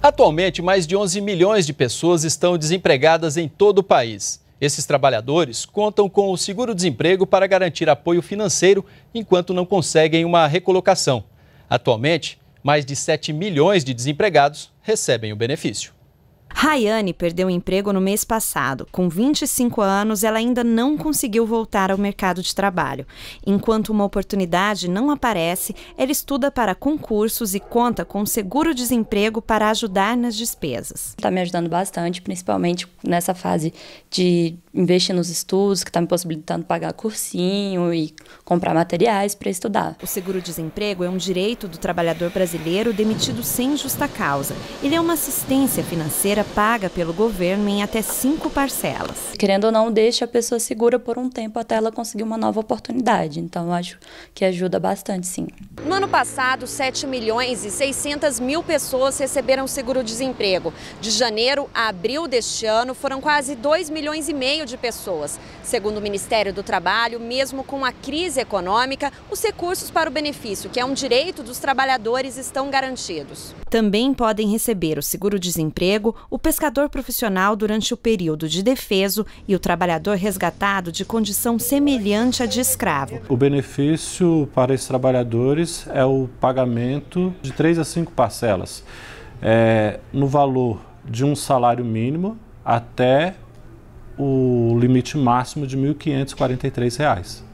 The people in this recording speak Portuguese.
Atualmente, mais de 11 milhões de pessoas estão desempregadas em todo o país. Esses trabalhadores contam com o seguro-desemprego para garantir apoio financeiro enquanto não conseguem uma recolocação. Atualmente, mais de 7 milhões de desempregados recebem o benefício. Rayane perdeu o emprego no mês passado. Com 25 anos, ela ainda não conseguiu voltar ao mercado de trabalho. Enquanto uma oportunidade não aparece, ela estuda para concursos e conta com seguro-desemprego para ajudar nas despesas. Está me ajudando bastante, principalmente nessa fase de investir nos estudos, que está me possibilitando pagar cursinho e comprar materiais para estudar. O seguro-desemprego é um direito do trabalhador brasileiro demitido sem justa causa. Ele é uma assistência financeira paga pelo governo em até cinco parcelas. Querendo ou não, deixa a pessoa segura por um tempo até ela conseguir uma nova oportunidade. Então, acho que ajuda bastante, sim. No ano passado, 7 milhões e 600 mil pessoas receberam seguro-desemprego. De janeiro a abril deste ano, foram quase 2 milhões e meio de pessoas. Segundo o Ministério do Trabalho, mesmo com a crise econômica, os recursos para o benefício, que é um direito dos trabalhadores, estão garantidos. Também podem receber o seguro-desemprego o pescador profissional durante o período de defeso e o trabalhador resgatado de condição semelhante à de escravo. O benefício para esses trabalhadores é o pagamento de três a cinco parcelas, é, no valor de um salário mínimo até o limite máximo de R$ 1.543.